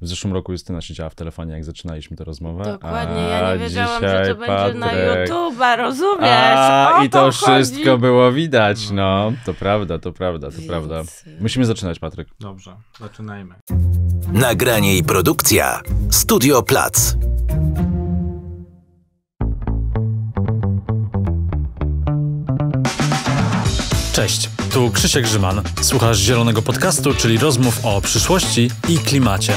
W zeszłym roku Justyna siedziała w telefonie, jak zaczynaliśmy tę rozmowę. Dokładnie, a, ja nie wiedziałam, że to Patryk. będzie na YouTube'a, rozumiesz? A, I to, to wszystko było widać, no. no. To prawda, to prawda, to Więc... prawda. Musimy zaczynać, Patryk. Dobrze, zaczynajmy. Nagranie i produkcja Studio Plac. Cześć tu Krzysiek Grzyman. Słuchasz Zielonego Podcastu, czyli rozmów o przyszłości i klimacie.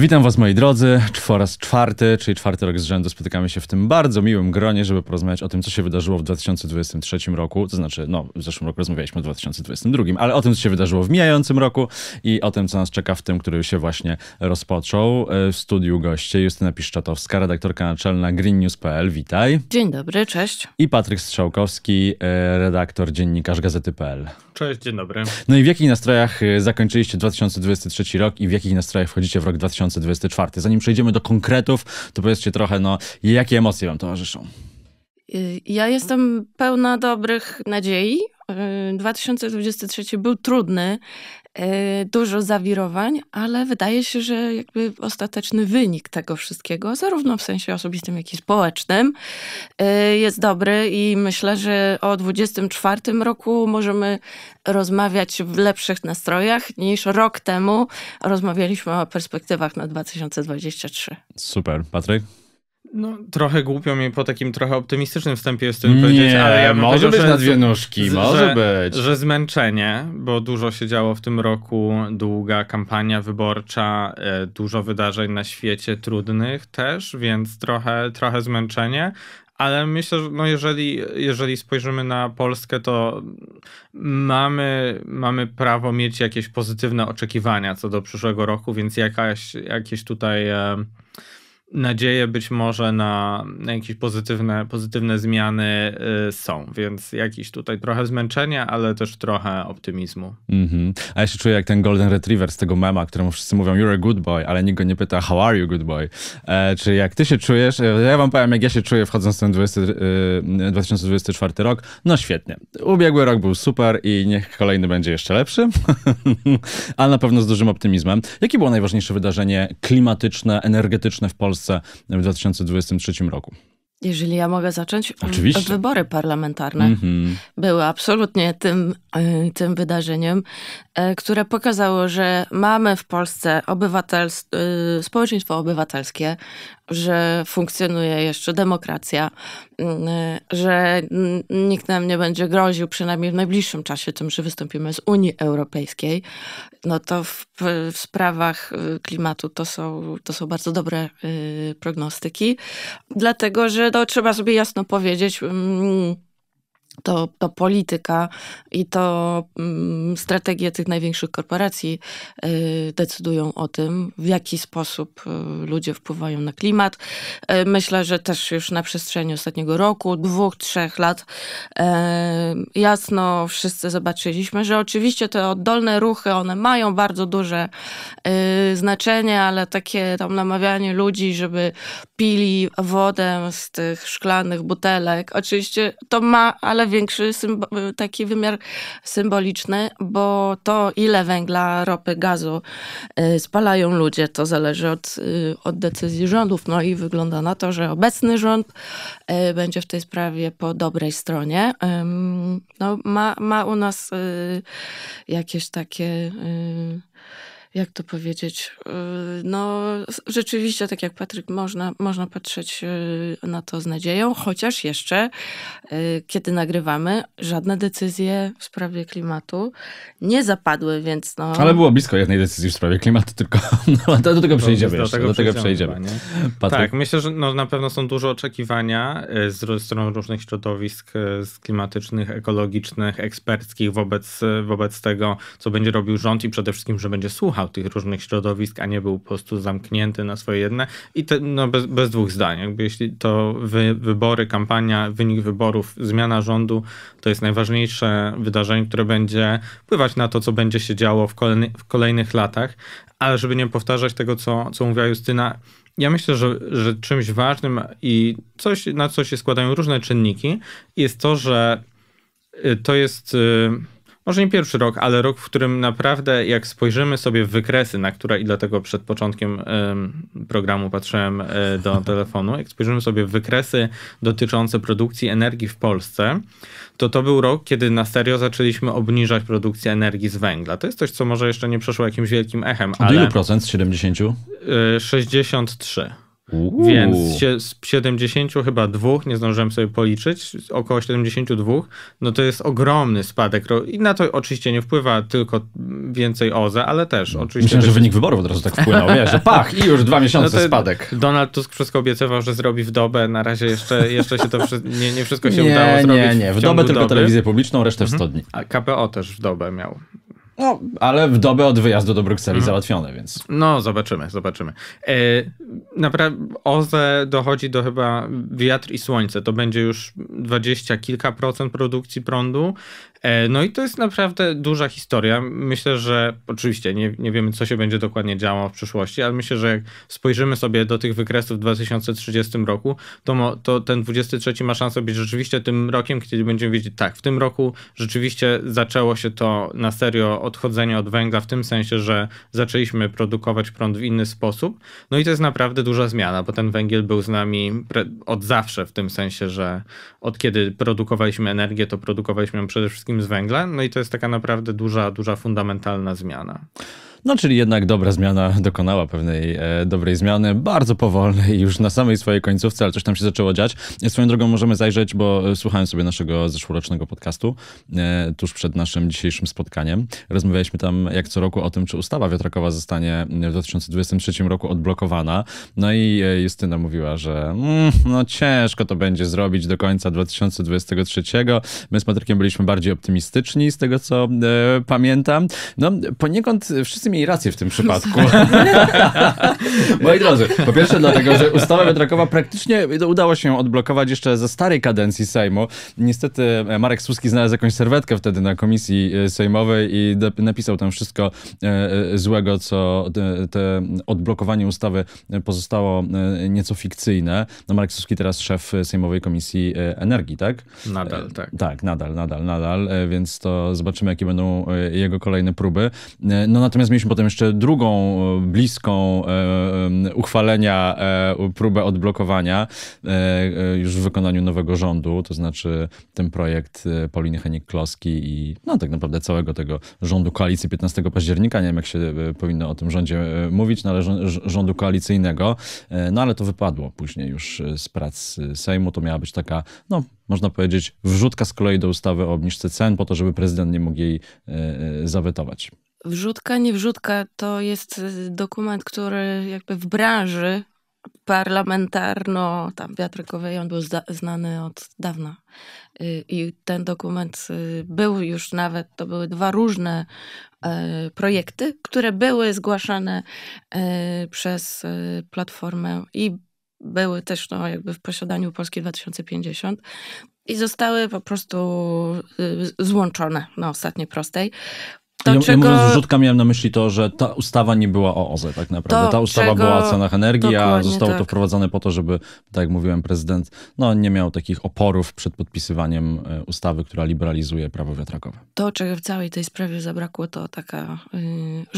Witam was moi drodzy, po raz czwarty, czyli czwarty rok z rzędu spotykamy się w tym bardzo miłym gronie, żeby porozmawiać o tym, co się wydarzyło w 2023 roku, to znaczy, no, w zeszłym roku rozmawialiśmy o 2022, ale o tym, co się wydarzyło w mijającym roku i o tym, co nas czeka w tym, który się właśnie rozpoczął. E, w studiu goście Justyna Piszczatowska, redaktorka naczelna greennews.pl, witaj. Dzień dobry, cześć. I Patryk Strzałkowski, e, redaktor, dziennikarz Gazety.pl. Cześć, dzień dobry. No i w jakich nastrojach e, zakończyliście 2023 rok i w jakich nastrojach wchodzicie w rok 2024? 2024. Zanim przejdziemy do konkretów, to powiedzcie trochę, no, jakie emocje wam towarzyszą? Y, ja jestem pełna dobrych nadziei. 2023 y, był trudny E, dużo zawirowań, ale wydaje się, że jakby ostateczny wynik tego wszystkiego, zarówno w sensie osobistym, jak i społecznym, e, jest dobry i myślę, że o 24 roku możemy rozmawiać w lepszych nastrojach niż rok temu rozmawialiśmy o perspektywach na 2023. Super. Patryk? No, trochę głupio mi po takim trochę optymistycznym wstępie jest tym powiedzieć, ale ja może być że, na dwie nóżki, z, może że, być. Że zmęczenie, bo dużo się działo w tym roku, długa kampania wyborcza, e, dużo wydarzeń na świecie trudnych też, więc trochę, trochę zmęczenie, ale myślę, że no jeżeli, jeżeli spojrzymy na Polskę, to mamy, mamy prawo mieć jakieś pozytywne oczekiwania co do przyszłego roku, więc jakaś, jakieś tutaj. E, nadzieje być może na, na jakieś pozytywne, pozytywne zmiany y, są, więc jakiś tutaj trochę zmęczenia, ale też trochę optymizmu. Mm -hmm. A ja się czuję jak ten Golden Retriever z tego mema, któremu wszyscy mówią you're a good boy, ale nikt go nie pyta how are you good boy. E, czy jak ty się czujesz, e, ja wam powiem jak ja się czuję wchodząc w ten 20, y, 2024 rok, no świetnie. Ubiegły rok był super i niech kolejny będzie jeszcze lepszy, ale na pewno z dużym optymizmem. Jakie było najważniejsze wydarzenie klimatyczne, energetyczne w Polsce Polsce w 2023 roku. Jeżeli ja mogę zacząć, Oczywiście. wybory parlamentarne mm-hmm. były absolutnie tym, y, tym wydarzeniem, y, które pokazało, że mamy w Polsce y, społeczeństwo obywatelskie, że funkcjonuje jeszcze demokracja, mm, że nikt nam nie będzie groził, przynajmniej w najbliższym czasie, tym, że wystąpimy z Unii Europejskiej, no to w, w sprawach y, klimatu to są, to są bardzo dobre y, prognostyki, dlatego że no, trzeba sobie jasno powiedzieć, mm, to, to polityka i to um, strategie tych największych korporacji y, decydują o tym, w jaki sposób y, ludzie wpływają na klimat. Y, myślę, że też już na przestrzeni ostatniego roku, dwóch, trzech lat y, jasno wszyscy zobaczyliśmy, że oczywiście te oddolne ruchy, one mają bardzo duże y, znaczenie, ale takie tam namawianie ludzi, żeby pili wodę z tych szklanych butelek, oczywiście to ma, ale większy taki wymiar symboliczny, bo to ile węgla, ropy, gazu y, spalają ludzie, to zależy od, y, od decyzji rządów. No i wygląda na to, że obecny rząd y, będzie w tej sprawie po dobrej stronie. No, ma, ma u nas jakieś takie jak to powiedzieć, y, no rzeczywiście, tak jak Patryk, można, można patrzeć y, na to z nadzieją, chociaż jeszcze, y, kiedy nagrywamy, żadne decyzje w sprawie klimatu nie zapadły, więc no... Ale było blisko jednej decyzji w sprawie klimatu, tylko no, do, tego przejdziemy do, do tego, do tego przejdziemy. Tak, myślę, że no, na pewno są duże oczekiwania z strony różnych środowisk klimatycznych, ekologicznych, eksperckich wobec, wobec tego, co będzie robił rząd i przede wszystkim, że będzie słuchał tych różnych środowisk, a nie był po prostu zamknięty na swoje jedne. I to no, bez, bez dwóch zdań. Jakby jeśli to wy, wybory, kampania, wynik wyborów, zmiana rządu to jest najważniejsze wydarzenie, które będzie wpływać na to, co będzie się działo w, kolejny, w kolejnych latach. Ale żeby nie powtarzać tego, co, co mówiła Justyna, ja myślę, że, że czymś ważnym i coś, na co się składają różne czynniki, jest to, że y, to jest. Yy, może nie pierwszy rok, ale rok, w którym naprawdę jak spojrzymy sobie w wykresy, na które i dlatego przed początkiem programu patrzyłem e, do telefonu, jak spojrzymy sobie w wykresy dotyczące produkcji energii w Polsce, to to był rok, kiedy na serio zaczęliśmy obniżać produkcję energii z węgla. To jest coś, co może jeszcze nie przeszło jakimś wielkim echem. A ile ilu procent z 70? 63. E, Uuu. Więc z 72 chyba dwóch, nie zdążyłem sobie policzyć, około 72, no to jest ogromny spadek. I na to oczywiście nie wpływa tylko więcej OZE, ale też mm. oczywiście... myślę, że wynik wyborów od razu tak wpłynął, wiesz, że pach i już dwa no miesiące no spadek. Donald Tusk wszystko obiecywał, że zrobi w dobę, na razie jeszcze, jeszcze się to nie, nie wszystko się nie, udało zrobić. Nie, nie, w, w dobę tylko doby. telewizję publiczną, resztę mhm. w 100 dni. A KPO też w dobę miał. No, ale w dobę od wyjazdu do Brukseli mhm. załatwione, więc. No, zobaczymy, zobaczymy. E, naprawdę OZE dochodzi do chyba wiatr i słońce. To będzie już dwadzieścia kilka procent produkcji prądu. E, no i to jest naprawdę duża historia. Myślę, że oczywiście nie, nie wiemy, co się będzie dokładnie działo w przyszłości, ale myślę, że jak spojrzymy sobie do tych wykresów w 2030 roku, to, mo, to ten 23 ma szansę być rzeczywiście tym rokiem, kiedy będziemy wiedzieć, tak, w tym roku rzeczywiście zaczęło się to na serio odchodzenie od węgla, w tym sensie, że zaczęliśmy produkować prąd w inny sposób. No i to jest naprawdę duża zmiana, bo ten węgiel był z nami od zawsze, w tym sensie, że od kiedy produkowaliśmy energię, to produkowaliśmy ją przede wszystkim wszystkim z węglem, no i to jest taka naprawdę duża, duża fundamentalna zmiana. No czyli jednak dobra zmiana dokonała pewnej e, dobrej zmiany, bardzo powolnej już na samej swojej końcówce, ale coś tam się zaczęło dziać. Swoją drogą możemy zajrzeć, bo e, słuchałem sobie naszego zeszłorocznego podcastu e, tuż przed naszym dzisiejszym spotkaniem. Rozmawialiśmy tam jak co roku o tym, czy ustawa wiatrakowa zostanie w 2023 roku odblokowana. No i e, Justyna mówiła, że mm, no ciężko to będzie zrobić do końca 2023. My z Patrykiem byliśmy bardziej optymistyczni z tego, co e, pamiętam. No poniekąd wszyscy wszyscy mieli rację w tym przypadku. Moi drodzy, po pierwsze dlatego, że ustawa wiatrakowa praktycznie udało się odblokować jeszcze ze starej kadencji Sejmu. Niestety e, Marek Słuski znalazł jakąś serwetkę wtedy na komisji e, sejmowej i napisał tam wszystko e, złego, co te, te odblokowanie ustawy pozostało nieco fikcyjne. No Marek Słuski teraz szef Sejmowej Komisji Energii, tak? Nadal, tak. Tak, nadal, nadal, nadal, więc to zobaczymy, jakie będą jego kolejne próby. No natomiast mieliśmy potem jeszcze drugą e, bliską e, e, uchwalenia próbę odblokowania już w wykonaniu nowego rządu, to znaczy ten projekt Pauliny Henik-Kloski i no tak naprawdę całego tego rządu koalicji 15 października, nie wiem jak się powinno o tym rządzie mówić, no ale rządu koalicyjnego, no ale to wypadło później już z prac Sejmu, to miała być taka, no można powiedzieć, wrzutka z kolei do ustawy o obniżce cen po to, żeby prezydent nie mógł jej zawetować. Wrzutka, nie wrzutka to jest e, dokument, który jakby w branży parlamentarno, tam wiatrakowej, on był zda- znany od dawna. Y, I ten dokument y, był już nawet, to były dwa różne e, projekty, które były zgłaszane e, przez Platformę i były też no, jakby w posiadaniu Polski 2050 i zostały po prostu y, złączone na ostatniej prostej. To, ja, czego... ja mówiąc rzutka miałem na myśli to, że ta ustawa nie była o OZE tak naprawdę. To, ta ustawa czego... była o cenach energii, a zostało tak. to wprowadzone po to, żeby, tak jak mówiłem, prezydent no, nie miał takich oporów przed podpisywaniem e, ustawy, która liberalizuje prawo wiatrakowe. To, czego w całej tej sprawie zabrakło, to taka y,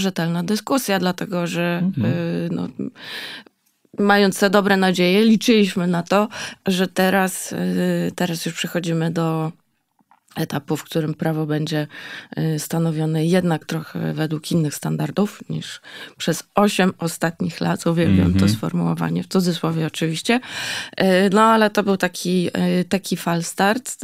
rzetelna dyskusja, dlatego że mhm. y, no, mając te dobre nadzieje, liczyliśmy na to, że teraz, y, teraz już przechodzimy do etapu, w którym prawo będzie y, stanowione jednak trochę według innych standardów niż przez osiem ostatnich lat. Uwielbiam mm -hmm. to mhm. sformułowanie, w cudzysłowie oczywiście. Y, no ale to był taki, y, taki falstart.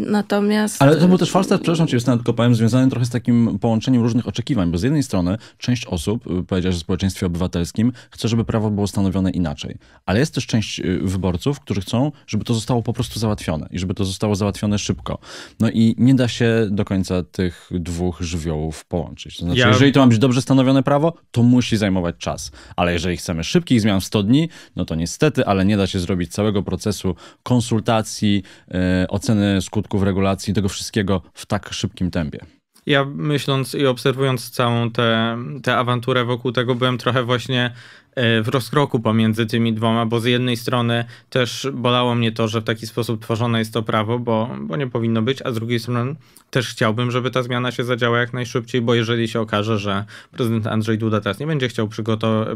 Natomiast... Ale to był też falstart, przepraszam cię, Justyna, tylko powiem, związany trochę z takim połączeniem różnych oczekiwań, bo z jednej strony część osób, powiedziała, w społeczeństwie obywatelskim chce, żeby prawo było stanowione inaczej. Ale jest też część wyborców, którzy chcą, żeby to zostało po prostu załatwione i żeby to zostało załatwione szybko. No no i nie da się do końca tych dwóch żywiołów połączyć. To znaczy, ja... jeżeli to ma być dobrze stanowione prawo, to musi zajmować czas. Ale jeżeli chcemy szybkich zmian w 100 dni, no to niestety, ale nie da się zrobić całego procesu konsultacji, yy, oceny skutków regulacji, tego wszystkiego w tak szybkim tempie. Ja myśląc i obserwując całą tę, tę awanturę wokół tego, byłem trochę właśnie E, w rozkroku pomiędzy tymi dwoma, bo z jednej strony też bolało mnie to, że w taki sposób tworzone jest to prawo, bo, bo nie powinno być, a z drugiej strony też chciałbym, żeby ta zmiana się zadziała jak najszybciej, bo jeżeli się okaże, że prezydent Andrzej Duda teraz nie będzie chciał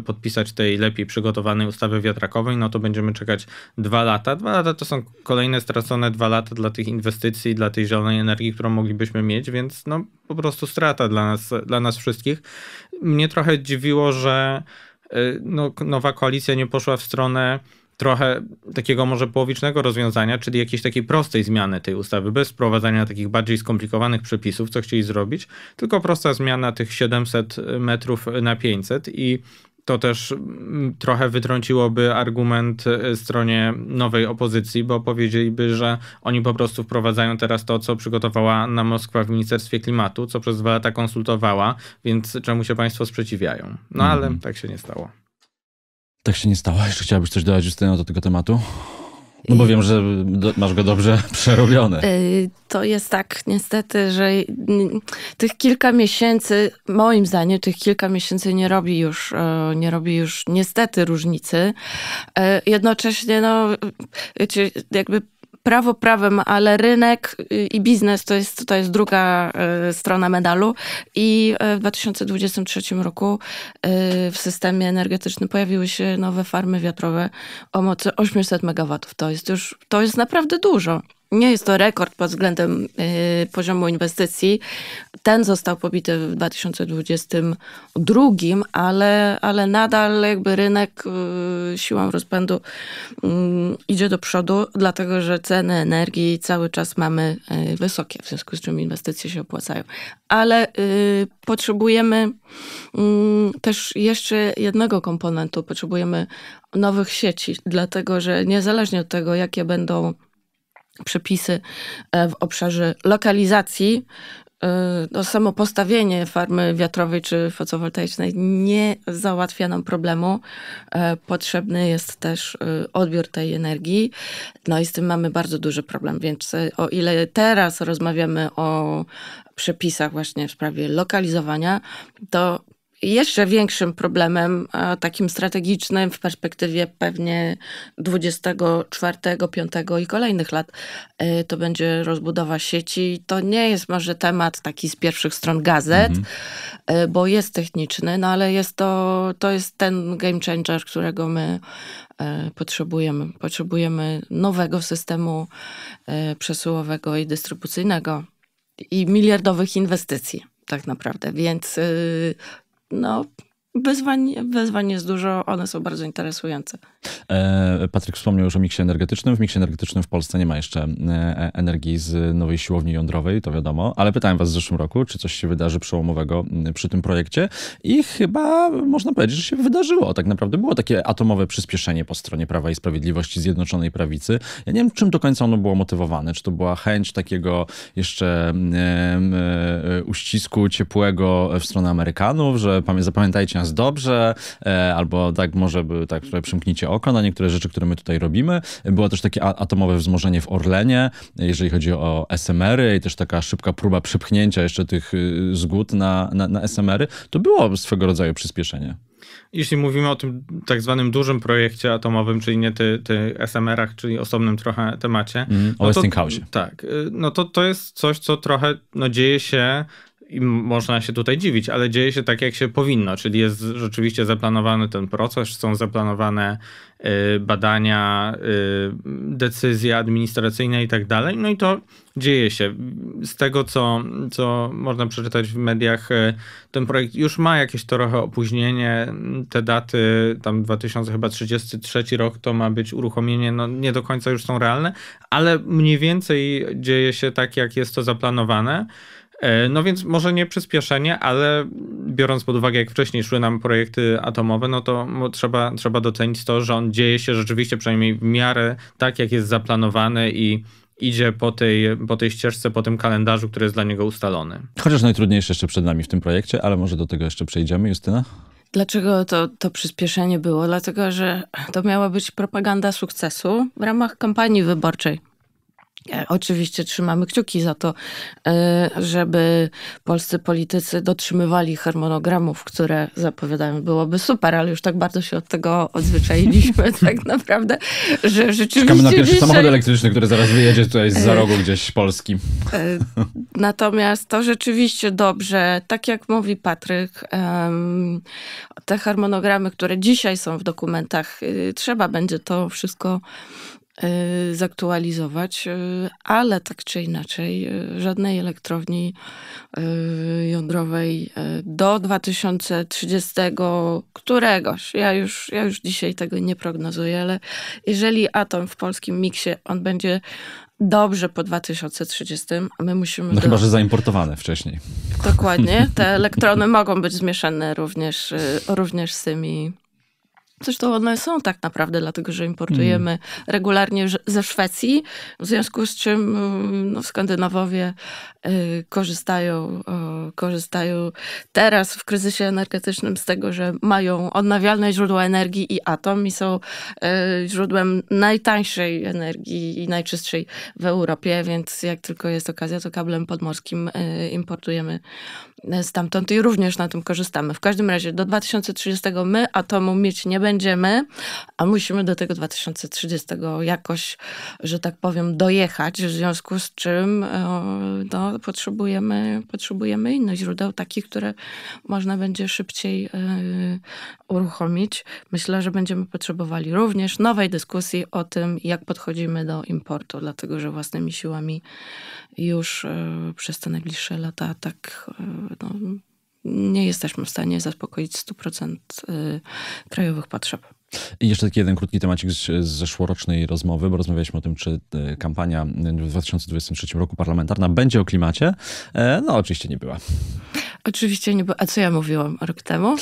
podpisać tej lepiej przygotowanej ustawy wiatrakowej, no to będziemy czekać dwa lata. Dwa lata to są kolejne stracone dwa lata dla tych inwestycji, dla tej zielonej energii, którą moglibyśmy mieć, więc no po prostu strata dla nas, dla nas wszystkich. Mnie trochę dziwiło, że Y, no, nowa koalicja nie poszła w stronę trochę takiego może połowicznego rozwiązania, czyli jakiejś takiej prostej zmiany tej ustawy, bez wprowadzania takich bardziej skomplikowanych przepisów, co chcieli zrobić, tylko prosta zmiana tych 700 metrów na 500 i to też mm, trochę wytrąciłoby argument y, stronie nowej opozycji, bo powiedzieliby, że oni po prostu wprowadzają teraz to, co przygotowała na Moskwa w Ministerstwie Klimatu, co przez dwa lata konsultowała, więc czemu się państwo sprzeciwiają? No ale mhm. tak się nie stało. Tak się nie stało. Jeszcze chciałbyś coś dodać, Justyna, do tego tematu? No bo wiem, że do, masz go dobrze przerobione. Y, to jest tak niestety, że y, tych kilka miesięcy, moim zdaniem, tych kilka miesięcy nie robi już, y, nie robi już niestety różnicy. Jednocześnie, no, wiecie, jakby prawo prawem, ale rynek y, i biznes to jest, to jest druga y, strona medalu. I y, w 2023 roku w systemie energetycznym pojawiły się nowe farmy wiatrowe o mocy 800 MW. To jest już, to jest naprawdę dużo. Nie jest to rekord pod względem y, poziomu inwestycji, ten został pobity w 2022, ale, ale nadal jakby rynek y, siłą rozpędu mm, idzie do przodu, dlatego że ceny energii cały czas mamy y, wysokie, w związku z czym inwestycje się opłacają. Ale y, potrzebujemy mm, też jeszcze jednego komponentu, potrzebujemy nowych sieci, dlatego że niezależnie od tego, jakie będą przepisy e, w obszarze lokalizacji, Y, no, samo postawienie farmy wiatrowej czy fotowoltaicznej nie załatwia nam problemu. Y, potrzebny jest też y, odbiór tej energii. No i z tym mamy bardzo duży problem, więc o ile teraz rozmawiamy o przepisach właśnie w sprawie lokalizowania, to jeszcze większym problemem, takim strategicznym w perspektywie pewnie 24, 5 i kolejnych lat, y, to będzie rozbudowa sieci. To nie jest może temat taki z pierwszych stron gazet, mhm. Y, bo jest techniczny, no ale jest to, to jest ten game changer, którego my y, potrzebujemy. Potrzebujemy nowego systemu przesyłowego i dystrybucyjnego i miliardowych inwestycji tak naprawdę. Więc no, wyzwań, wyzwań jest dużo, one są bardzo interesujące. E, Patryk wspomniał już o miksie energetycznym. W miksie energetycznym w Polsce nie ma jeszcze e, energii z nowej siłowni jądrowej, to wiadomo, ale pytałem was w zeszłym roku, czy coś się wydarzy przełomowego mm, przy tym projekcie i chyba można powiedzieć, że się wydarzyło. Tak naprawdę było takie atomowe przyspieszenie po stronie Prawa i Sprawiedliwości Zjednoczonej Prawicy. Ja nie wiem, czym do końca ono było motywowane. Czy to była chęć takiego jeszcze mm, e, uścisku ciepłego w stronę Amerykanów, że zapamiętajcie nas dobrze, albo tak może by, tak przymknijcie oka na niektóre rzeczy, które my tutaj robimy. Było też takie atomowe wzmożenie w Orlenie, jeżeli chodzi o SMR-y i też taka szybka próba przypchnięcia jeszcze tych y, zgód na, na, na SMR-y. To było swego rodzaju przyspieszenie. Jeśli mówimy o tym tak zwanym dużym projekcie atomowym, czyli nie tych ty SMR-ach, czyli osobnym trochę temacie. Mm, o no Westinghouse. Tak. Y, no to to jest coś, co trochę no, dzieje się i można się tutaj dziwić, ale dzieje się tak, jak się powinno, czyli jest rzeczywiście zaplanowany ten proces, są zaplanowane y, badania, y, decyzje administracyjne i tak dalej. No i to dzieje się. Z tego, co, co można przeczytać w mediach, y, ten projekt już ma jakieś trochę opóźnienie. Te daty, tam 2033 rok, to ma być uruchomienie, no nie do końca już są realne, ale mniej więcej dzieje się tak, jak jest to zaplanowane. E, no więc może nie przyspieszenie, ale biorąc pod uwagę, jak wcześniej szły nam projekty atomowe, no to trzeba, trzeba docenić to, że on dzieje się rzeczywiście przynajmniej w miarę tak, jak jest zaplanowany i idzie po tej, po tej ścieżce, po tym kalendarzu, który jest dla niego ustalony. Chociaż najtrudniejsze jeszcze przed nami w tym projekcie, ale może do tego jeszcze przejdziemy, Justyna? Dlaczego to, to przyspieszenie było? Dlatego, że to miała być propaganda sukcesu w ramach kampanii wyborczej E, oczywiście trzymamy kciuki za to, e, żeby polscy politycy dotrzymywali harmonogramów, które zapowiadają. Byłoby super, ale już tak bardzo się od tego odzwyczailiśmy tak naprawdę, że rzeczywiście... Czekamy na pierwszy dzisiaj... samochód elektryczny, który zaraz wyjedzie tutaj za e, rogu gdzieś Polski. Natomiast to rzeczywiście dobrze, tak jak mówi Patryk, te harmonogramy, które dzisiaj są w dokumentach, y, trzeba będzie to wszystko Y, zaktualizować, y, ale tak czy inaczej y, żadnej elektrowni jądrowej do 2030 któregoś, ja już, ja już dzisiaj tego nie prognozuję, ale jeżeli atom w polskim miksie, on będzie dobrze po 2030, a my musimy... No do... chyba, że zaimportowane wcześniej. Dokładnie. Te elektrony mogą być zmieszane również, również z tymi Zresztą one są tak naprawdę, dlatego że importujemy mm. regularnie ze Szwecji, w związku z czym mm, no, Skandynawowie y, korzystają, korzystają teraz w kryzysie energetycznym z tego, że mają odnawialne źródła energii i atom i są y, źródłem najtańszej energii i najczystszej w Europie, więc jak tylko jest okazja, to kablem podmorskim y, importujemy E, stamtąd i również na tym korzystamy. W każdym razie do 2030 my atomu mieć nie będziemy, a musimy do tego 2030 jakoś, że tak powiem, dojechać, w związku z czym e, no, potrzebujemy, potrzebujemy innych źródeł, takich, które można będzie szybciej e, uruchomić. Myślę, że będziemy potrzebowali również nowej dyskusji o tym, jak podchodzimy do importu, dlatego że własnymi siłami już przez te najbliższe lata tak no, nie jesteśmy w stanie zaspokoić 100% y, krajowych potrzeb. I jeszcze taki jeden krótki temat z zeszłorocznej rozmowy, bo rozmawialiśmy o tym, czy y, kampania w 2023 roku parlamentarna będzie o klimacie. E, no, oczywiście nie była. Oczywiście nie, bo a co ja mówiłam rok temu?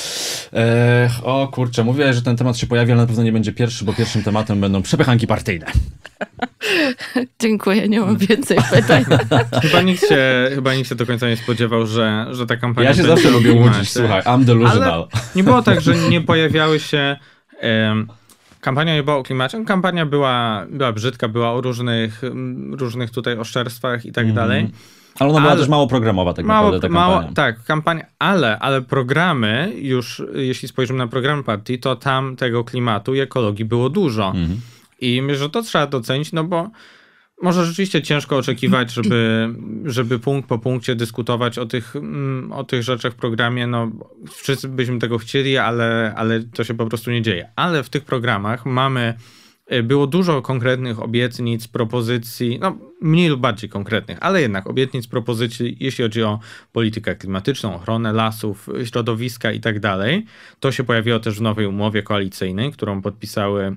o kurczę, mówię, że ten temat się pojawi, ale na pewno nie będzie pierwszy, bo pierwszym tematem będą przepychanki partyjne. Dziękuję, nie mam więcej pytań. chyba, nikt się, chyba nikt się do końca nie spodziewał, że, że ta kampania Ja się zawsze lubię łudzić, słuchaj, I'm delusional. Ale nie było tak, że nie pojawiały się... Um, kampania nie była o klimacie. No, kampania była, była brzydka, była o różnych, różnych tutaj oszczerstwach i tak mm dalej. Ale ona była też mało programowa tak mało, naprawdę, ta mało, kampania. Tak, kampania, ale, ale programy już, jeśli spojrzymy na program partii, to tam tego klimatu i ekologii było dużo. Mhm. I myślę, że to trzeba docenić, no bo może rzeczywiście ciężko oczekiwać, żeby, żeby punkt po punkcie dyskutować o tych, mm, o tych rzeczach w programie. No, wszyscy byśmy tego chcieli, ale, ale to się po prostu nie dzieje. Ale w tych programach mamy Y, było dużo konkretnych obietnic, propozycji, no mniej lub bardziej konkretnych, ale jednak obietnic, propozycji, jeśli chodzi o politykę klimatyczną, ochronę lasów, środowiska i tak dalej. To się pojawiło też w nowej umowie koalicyjnej, którą podpisały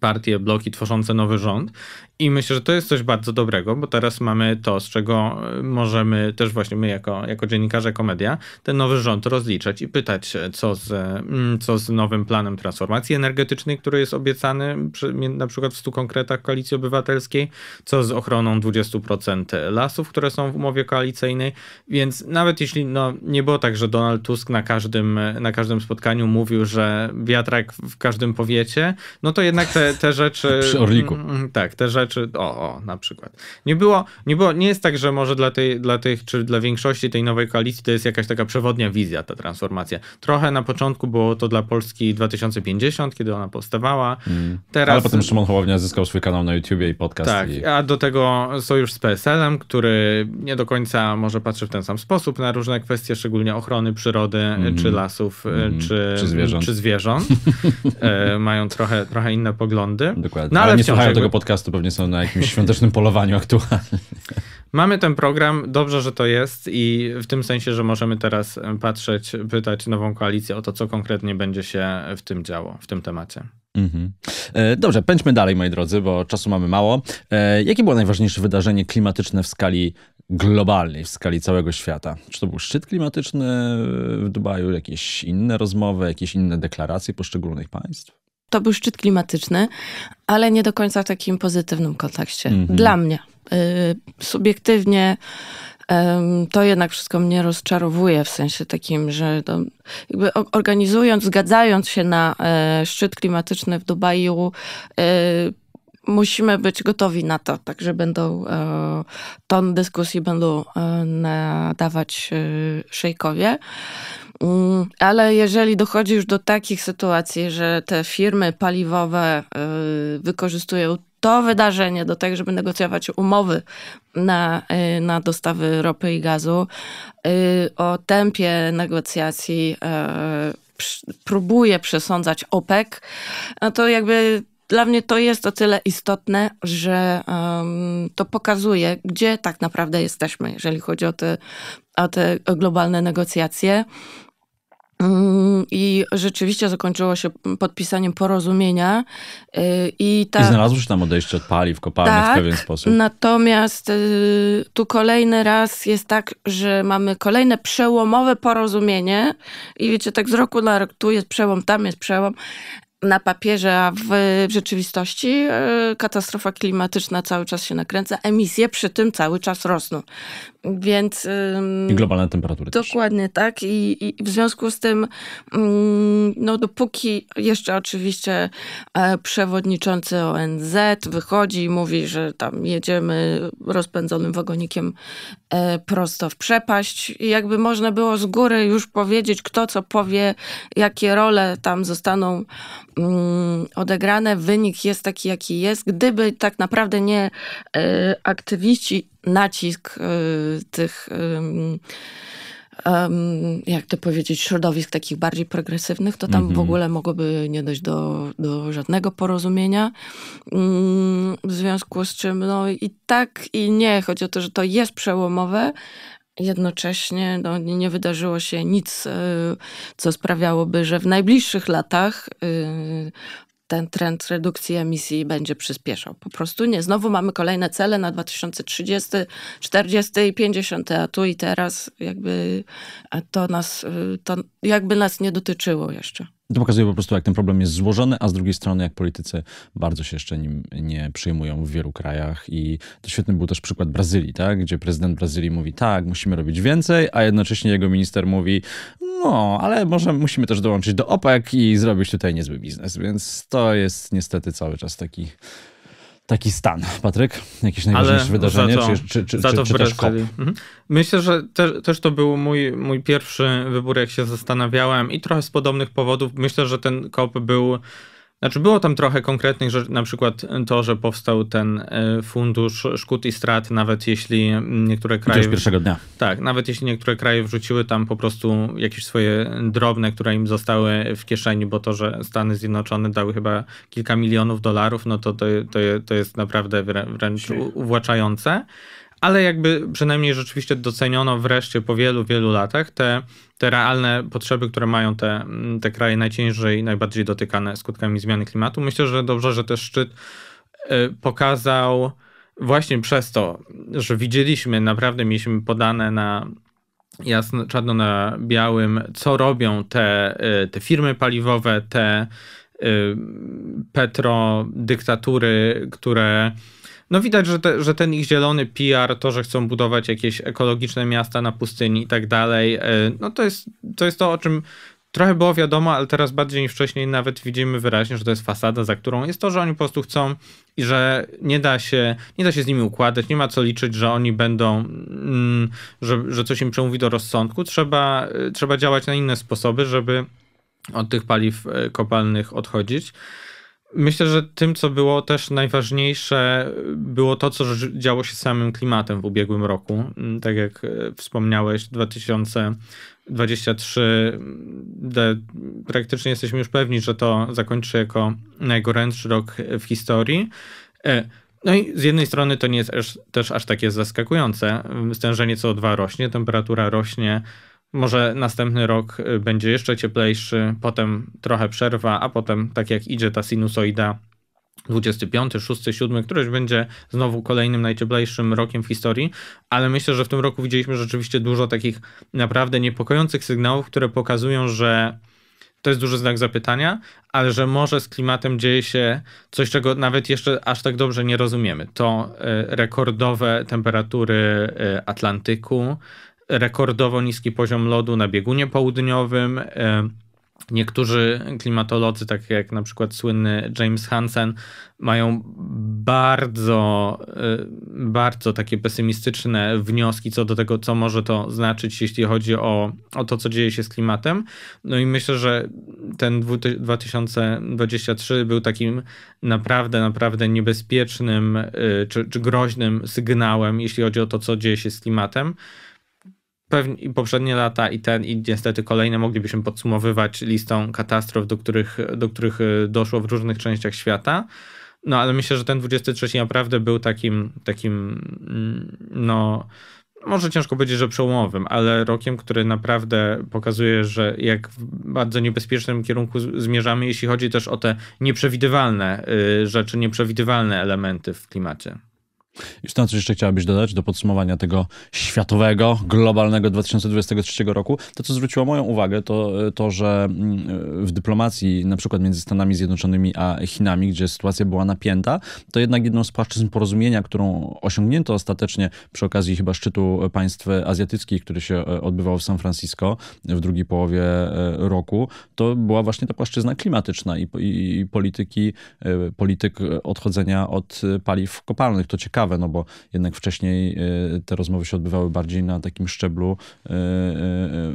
partie, bloki tworzące nowy rząd i myślę, że to jest coś bardzo dobrego, bo teraz mamy to, z czego e, możemy też właśnie my jako, jako dziennikarze komedia ten nowy rząd rozliczać i pytać, e, co z, e, mm, co z nowym planem transformacji energetycznej, który jest obiecany przy, na przykład w 100 konkretach Koalicji Obywatelskiej, co z ochroną 20% lasów, które są w umowie koalicyjnej, więc nawet jeśli no, nie było tak, że Donald Tusk na każdym, na każdym spotkaniu mówił, że wiatrak w każdym powiecie, no to jednak te, te rzeczy... Przy Orliku. Mm, tak, te rzeczy rzeczy, o, o, na przykład. Nie było, nie było, nie jest tak, że może dla, tej, dla tych, czy dla większości tej nowej koalicji to jest jakaś taka przewodnia wizja, ta transformacja. Trochę na początku było to dla Polski 2050, kiedy ona powstawała. Mm. Teraz... Ale potem Szymon Hołownia zyskał swój kanał na YouTubie i podcast. Tak, i... a do tego sojusz z PSL-em, który nie do końca może patrzy w ten sam sposób na różne kwestie, szczególnie ochrony przyrody, mm. czy lasów, mm. czy, czy zwierząt. Czy zwierząt. E, mają trochę, trochę inne poglądy. Dokładnie, no, ale, ale nie słuchają tego podcastu pewnie są na jakimś świątecznym polowaniu aktualnie. Mamy ten program, dobrze, że to jest i w tym sensie, że możemy teraz patrzeć, pytać nową koalicję o to, co konkretnie będzie się w tym działo, w tym temacie. Mhm. E, dobrze, pędźmy dalej, moi drodzy, bo czasu mamy mało. E, jakie było najważniejsze wydarzenie klimatyczne w skali globalnej, w skali całego świata? Czy to był szczyt klimatyczny w Dubaju, jakieś inne rozmowy, jakieś inne deklaracje poszczególnych państw? To był szczyt klimatyczny, ale nie do końca w takim pozytywnym kontekście. Mhm. Dla mnie. Y, subiektywnie to jednak wszystko mnie rozczarowuje w sensie takim, że jakby organizując, zgadzając się na e, szczyt klimatyczny w Dubaju, y, musimy być gotowi na to, także będą e, ton dyskusji będą e, nadawać szejkowie. Mm, ale jeżeli dochodzi już do takich sytuacji, że te firmy paliwowe y, wykorzystują to wydarzenie do tego, żeby negocjować umowy na, y, na dostawy ropy i gazu, y, o tempie negocjacji próbuje przesądzać OPEC, no to jakby dla mnie to jest o tyle istotne, że um, to pokazuje, gdzie tak naprawdę jesteśmy, jeżeli chodzi o te, o te globalne negocjacje. Mm, I rzeczywiście zakończyło się podpisaniem porozumienia. Y, I, ta... I znalazło się tam odejście od paliw kopalnych tak, w pewien sposób. Natomiast y, tu kolejny raz jest tak, że mamy kolejne przełomowe porozumienie. I wiecie, tak z roku na rok tu jest przełom, tam jest przełom na papierze, a w, w rzeczywistości y, katastrofa klimatyczna cały czas się nakręca, emisje przy tym cały czas rosną. Więc. I globalne temperatury. Dokładnie, też. tak. I, I, w związku z tym, no dopóki jeszcze oczywiście e, przewodniczący ONZ wychodzi i mówi, że tam jedziemy rozpędzonym wagonikiem e, prosto w przepaść, i jakby można było z góry już powiedzieć, kto co powie, jakie role tam zostaną odegrane. Wynik jest taki, jaki jest. Gdyby tak naprawdę nie e, aktywiści nacisk y, tych jak to powiedzieć, środowisk takich bardziej progresywnych, to tam w mhm. ogóle mogłoby nie dojść do, do żadnego porozumienia. Mm, w związku z czym, no i tak, i nie. Chodzi o to, że to jest przełomowe. Jednocześnie no, nie wydarzyło się nic, y, co sprawiałoby, że w najbliższych latach y, ten trend redukcji emisji będzie przyspieszał. Po prostu nie. Znowu mamy kolejne cele na 2030, 40 i 50, a tu i teraz jakby to nas, y, to jakby nas nie dotyczyło jeszcze. To pokazuje po prostu, jak ten problem jest złożony, a z drugiej strony, jak politycy bardzo się jeszcze nim nie przyjmują w wielu krajach. I to świetny był też przykład Brazylii, tak? gdzie prezydent Brazylii mówi, tak, musimy robić więcej, a jednocześnie jego minister mówi, no, ale może musimy też dołączyć do OPEC i zrobić tutaj niezły biznes. Więc to jest niestety cały czas taki taki stan. Patryk, jakieś najważniejsze Ale wydarzenie, za to, czy, czy, czy, za to czy, czy też kop? Mhm. Myślę, że te, też to był mój, mój pierwszy wybór, jak się zastanawiałem i trochę z podobnych powodów. Myślę, że ten kop był znaczy było tam trochę konkretnych rzeczy, na przykład to, że powstał ten e, fundusz szkód i strat, nawet jeśli niektóre kraje... Już pierwszego dnia. Tak, nawet jeśli niektóre kraje wrzuciły tam po prostu jakieś swoje drobne, które im zostały w kieszeni, bo to, że Stany Zjednoczone dały chyba kilka milionów dolarów, no to to, to, to jest naprawdę wręcz uwłaczające ale jakby przynajmniej rzeczywiście doceniono wreszcie po wielu, wielu latach te, te realne potrzeby, które mają te, mm, te kraje najciężej, najbardziej dotykane skutkami zmiany klimatu. Myślę, że dobrze, że też szczyt y, pokazał właśnie przez to, że widzieliśmy, naprawdę mieliśmy podane na jasno, czarno na białym, co robią te, y, te firmy paliwowe, te y, petrodyktatury, które no widać, że, te, że ten ich zielony PR, to, że chcą budować jakieś ekologiczne miasta na pustyni i tak dalej, e, no to jest, to jest to, o czym trochę było wiadomo, ale teraz bardziej niż wcześniej nawet widzimy wyraźnie, że to jest fasada, za którą jest to, że oni po prostu chcą i że nie da się, nie da się z nimi układać, nie ma co liczyć, że oni będą, mm, że, że coś im przemówi do rozsądku. Trzeba, e, trzeba działać na inne sposoby, żeby od tych paliw e, kopalnych odchodzić. Myślę, że tym, co było też najważniejsze, było to, co działo się z samym klimatem w ubiegłym roku. Mm, tak jak e, wspomniałeś, 2023 mm, praktycznie jesteśmy już pewni, że to zakończy jako najgorętszy rok w historii. E, no i z jednej strony to nie jest też aż takie zaskakujące. Stężenie co 2 rośnie, temperatura rośnie, może następny rok y, będzie jeszcze cieplejszy, potem trochę przerwa, a potem tak jak idzie ta sinusoida 25, 6, 7, któryś będzie znowu kolejnym najcieplejszym rokiem w historii, ale myślę, że w tym roku widzieliśmy rzeczywiście dużo takich naprawdę niepokojących sygnałów, które pokazują, że to jest duży znak zapytania, ale że może z klimatem dzieje się coś, czego nawet jeszcze aż tak dobrze nie rozumiemy. To y, rekordowe temperatury y, Atlantyku, rekordowo niski poziom lodu na biegunie południowym. E, niektórzy klimatolodzy, tak jak na przykład słynny James Hansen, mają bardzo, e, bardzo takie pesymistyczne wnioski co do tego, co może to znaczyć, jeśli chodzi o, o to, co dzieje się z klimatem. No i myślę, że ten 2023 był takim naprawdę, naprawdę niebezpiecznym e, czy, czy groźnym sygnałem, jeśli chodzi o to, co dzieje się z klimatem. Pewnie i poprzednie lata i ten i niestety kolejne moglibyśmy podsumowywać listą katastrof, do których, do których e, doszło w różnych częściach świata. No ale myślę, że ten 23 naprawdę był takim, takim mm, no może ciężko powiedzieć, że przełomowym, ale rokiem, który naprawdę pokazuje, że jak w bardzo niebezpiecznym kierunku zmierzamy, jeśli chodzi też o te nieprzewidywalne y, rzeczy, nieprzewidywalne elementy w klimacie. I to, co jeszcze chciałabyś dodać do podsumowania tego światowego, globalnego 2023 roku, to co zwróciło moją uwagę, to e, to, że mm, e, w dyplomacji na przykład między Stanami Zjednoczonymi a Chinami, gdzie sytuacja była napięta, to jednak jedną z płaszczyzn porozumienia, którą osiągnięto ostatecznie przy okazji chyba szczytu e, państw azjatyckich, który się odbywał w San Francisco w drugiej połowie roku, to była właśnie ta płaszczyzna klimatyczna i, i, i polityki, polityk odchodzenia od paliw kopalnych. To ciekawe ciekawe, no bo jednak wcześniej e, te rozmowy się odbywały bardziej na takim szczeblu e, e,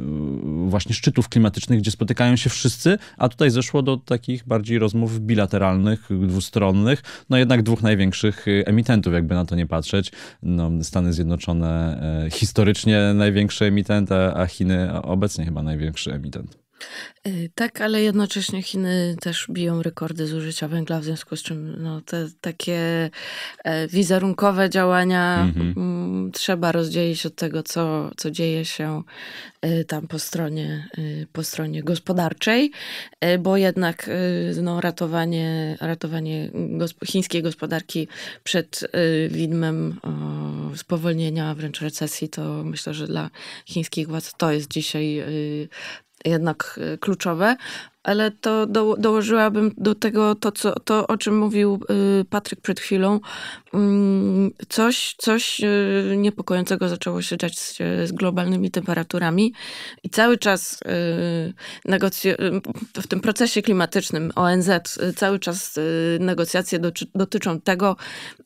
właśnie szczytów klimatycznych, gdzie spotykają się wszyscy, a tutaj zeszło do takich bardziej rozmów bilateralnych, dwustronnych, no jednak dwóch największych emitentów, jakby na to nie patrzeć. No, Stany Zjednoczone historycznie największy emitent, a Chiny obecnie chyba największy emitent. Y, tak, ale jednocześnie Chiny też biją rekordy zużycia węgla, w związku z czym no, te takie e, wizerunkowe działania mm-hmm. trzeba rozdzielić od tego, co, co dzieje się e, tam po stronie, e, po stronie gospodarczej, bo jednak no, ratowanie, ratowanie gosp- chińskiej gospodarki przed widmem o, spowolnienia, wręcz recesji, to myślę, że dla chińskich władz to jest dzisiaj jednak y, kluczowe, ale to do, dołożyłabym do tego to, co, to, o czym mówił y, Patryk przed chwilą. Mm, coś, coś y, niepokojącego zaczęło się dziać z, z globalnymi temperaturami i cały czas y, w tym procesie klimatycznym ONZ cały czas negocjacje dotyczą tego,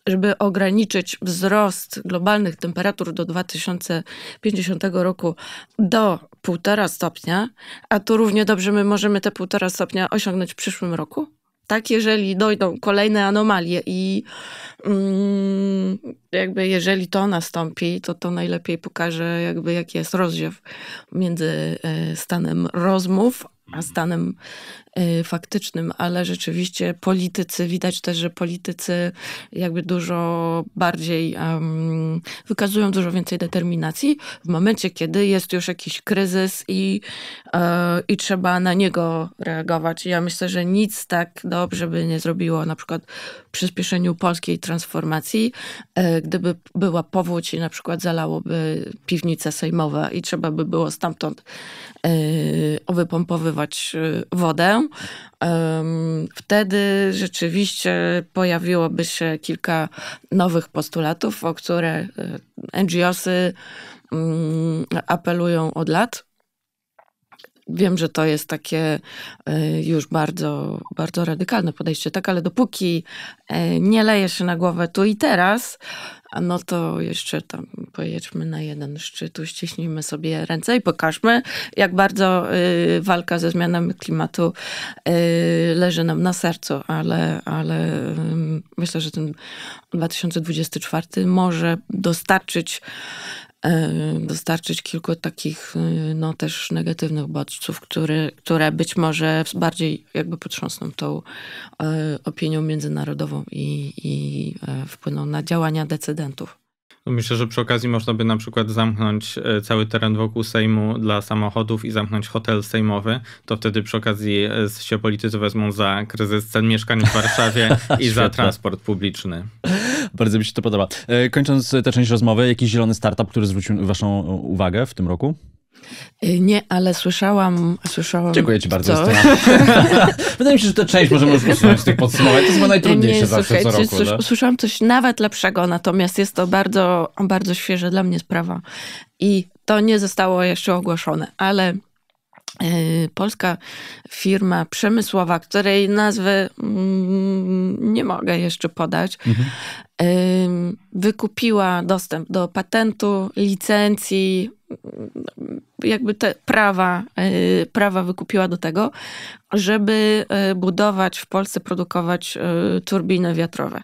żeby ograniczyć wzrost globalnych temperatur do 2050 roku do 1,5 stopnia, a tu równie dobrze my możemy te pół 1,5 stopnia osiągnąć w przyszłym roku? Tak, jeżeli dojdą kolejne anomalie i mm, jakby jeżeli to nastąpi, to to najlepiej pokaże jakby jaki jest rozdziew między e, stanem rozmów a stanem Y, faktycznym, ale rzeczywiście politycy, widać też, że politycy jakby dużo bardziej um, wykazują dużo więcej determinacji w momencie, kiedy jest już jakiś kryzys i, yy, i trzeba na niego reagować. I ja myślę, że nic tak dobrze by nie zrobiło na przykład przyspieszeniu polskiej transformacji, yy, gdyby była powódź i na przykład zalałoby piwnice sejmowe i trzeba by było stamtąd yy, wypompowywać wodę wtedy rzeczywiście pojawiłoby się kilka nowych postulatów, o które e, NGOsy mm, apelują od lat. Wiem, że to jest takie e, już bardzo, bardzo radykalne podejście, tak, ale dopóki e, nie leje się na głowę tu i teraz, no to jeszcze tam pojedźmy na jeden szczyt, uściśnijmy sobie ręce i pokażmy, jak bardzo e, walka ze zmianami klimatu leży nam na sercu, ale, ale mm, myślę, że ten 2024 może dostarczyć E, dostarczyć kilku takich e, no, też negatywnych bodźców, które, które być może bardziej jakby potrząsną tą e, opinią międzynarodową i, i wpłyną na działania decydentów. No, myślę, że przy okazji można by na przykład zamknąć e, cały teren wokół Sejmu dla samochodów i zamknąć hotel sejmowy. To wtedy przy okazji e, się politycy wezmą za kryzys cen mieszkań w Warszawie i za transport publiczny. Bardzo mi się to podoba. E, kończąc tę część rozmowy, jakiś zielony startup, który zwrócił Waszą uwagę w tym roku? Y, nie, ale słyszałam, słyszałam. Dziękuję ci bardzo. Wydaje mi się, że tę część możemy już usunąć z tych podsumowań. To jest chyba najtrudniejsze nie, zawsze co roku. No. słyszałam coś nawet lepszego, natomiast jest to bardzo, bardzo świeże dla mnie sprawa. I to nie zostało jeszcze ogłoszone, ale E, polska firma przemysłowa, której nazwy mm, nie mogę jeszcze podać, mhm. E, wykupiła dostęp do patentu, licencji, mm, jakby te prawa, e, prawa wykupiła do tego, żeby budować w Polsce, produkować turbiny wiatrowe.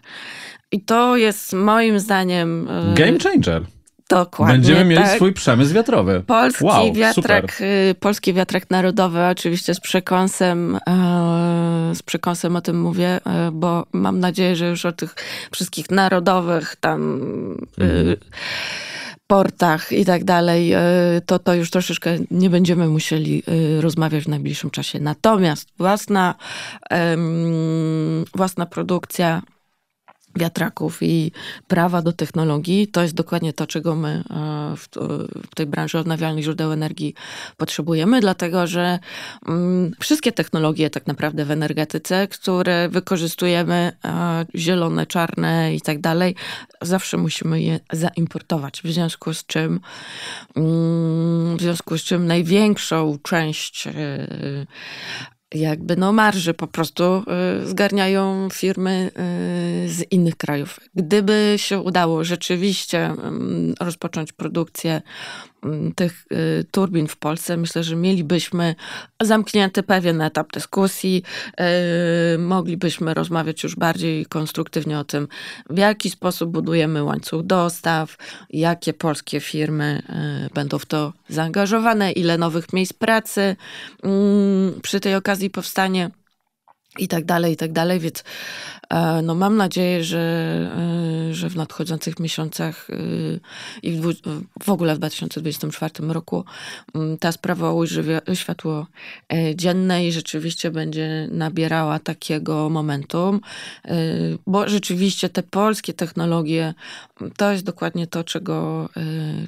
I to jest moim zdaniem. Game changer. Dokładnie. Będziemy mieli tak. swój przemysł wiatrowy. Polski, wow, wiatrak, y, polski wiatrak narodowy, oczywiście z przekąsem, e, z przekąsem o tym mówię, e, bo mam nadzieję, że już o tych wszystkich narodowych tam. Y, mhm. Portach i tak dalej, e, to, to już troszeczkę nie będziemy musieli rozmawiać w najbliższym czasie. Natomiast własna, własna produkcja wiatraków i prawa do technologii, to jest dokładnie to, czego my e, e, w tej branży odnawialnych źródeł energii potrzebujemy, dlatego że mm, wszystkie technologie tak naprawdę w energetyce, które wykorzystujemy, e, zielone, czarne i tak dalej, zawsze musimy je zaimportować, w związku z czym mm, w związku z czym największą część jakby no marży po prostu y, zgarniają firmy y, z innych krajów. Gdyby się udało rzeczywiście mm, rozpocząć produkcję Mm, tych y, turbin w Polsce, myślę, że mielibyśmy zamknięty pewien etap dyskusji. Y, moglibyśmy rozmawiać już bardziej konstruktywnie o tym, w jaki sposób budujemy łańcuch dostaw, jakie polskie firmy y, będą w to zaangażowane, ile nowych miejsc pracy mm, przy tej okazji powstanie i tak dalej, i tak dalej, więc E, no mam nadzieję, że, e, że w nadchodzących miesiącach e, i w ogóle w 2024 roku ta sprawa ujrzy światło dzienne i rzeczywiście będzie nabierała takiego momentum, bo rzeczywiście te polskie technologie to jest dokładnie to, czego,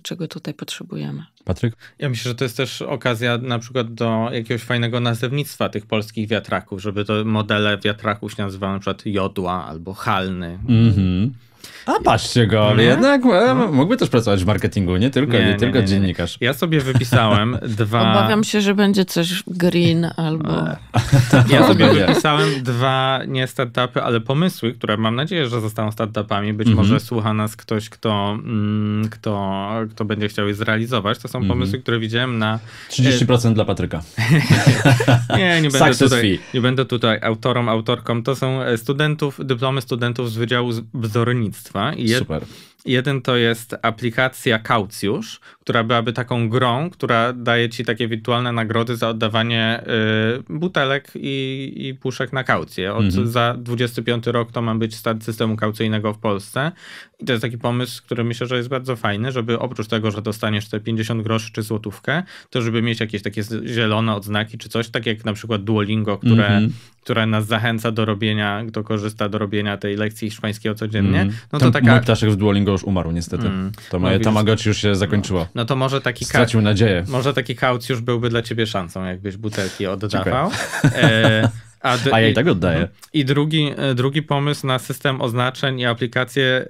czego tutaj potrzebujemy. Patryk? Ja myślę, że to jest też okazja na przykład do jakiegoś fajnego nazewnictwa tych polskich wiatraków, żeby to modele wiatraków się nazywały na przykład J albo halny. Mhm. A patrzcie go, ale no. jednak e, no. mógłby też pracować w marketingu, nie tylko, nie, nie tylko nie, dziennikarz. Ja sobie wypisałem dwa... Obawiam się, że będzie coś green albo... E. ja sobie wypisałem dwa nie startupy, ale pomysły, które mam nadzieję, że zostaną startupami. Być mhm. może słucha nas ktoś, kto, mm, kto, kto będzie chciał je zrealizować. To są mhm. pomysły, które widziałem na... 30% dla Patryka. nie, nie będę, tutaj, nie będę tutaj autorom, autorką. To są e, studentów, dyplomy studentów z Wydziału Wzornictwa. това. И Super. Jeden to jest aplikacja Kaucjusz, która byłaby taką grą, która daje ci takie wirtualne nagrody za oddawanie y, butelek i, i puszek na kaucję. Od, mhm. Za 25 rok to ma być start systemu kaucyjnego w Polsce. I to jest taki pomysł, który myślę, że jest bardzo fajny, żeby oprócz tego, że dostaniesz te 50 groszy czy złotówkę, to żeby mieć jakieś takie zielone odznaki czy coś, tak jak na przykład Duolingo, które, mhm. które nas zachęca do robienia, kto korzysta do robienia tej lekcji hiszpańskiego codziennie. Mhm. No to taka... Mój ptaszek w Duolingo już umarł niestety. Mm. To no, Tamagotchi już się zakończyło. No, no to może taki Stracił nadzieję. Może taki już byłby dla ciebie szansą, jakbyś butelki oddawał. E, a, d- A ja i tak oddaję. I drugi, e, drugi pomysł na system oznaczeń i aplikację y,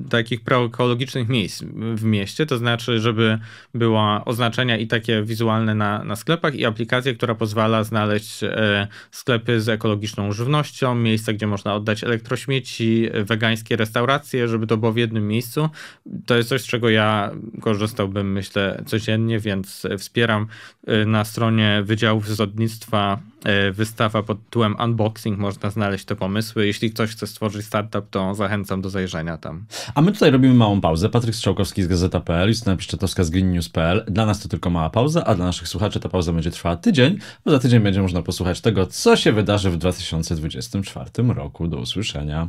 e, takich proekologicznych miejsc w mieście, to znaczy, żeby była oznaczenia i takie wizualne na, na sklepach i aplikacje, która pozwala znaleźć y, sklepy z ekologiczną żywnością, miejsca, gdzie można oddać elektrośmieci, wegańskie restauracje, żeby to było w jednym miejscu. To jest coś, z czego ja korzystałbym, myślę, codziennie, więc wspieram y, na stronie Wydziału Sądnictwa wystawa pod pod tytułem Unboxing można znaleźć te pomysły. Jeśli ktoś chce stworzyć startup, to zachęcam do zajrzenia tam. A my tutaj robimy małą pauzę. Patryk Strzałkowski z Gazeta.pl, Justyna Piszczatowska z greennews.pl. Dla nas to tylko mała pauza, a dla naszych słuchaczy ta pauza będzie trwała tydzień, bo za tydzień będzie można posłuchać tego, co się wydarzy w 2024 roku. Do usłyszenia.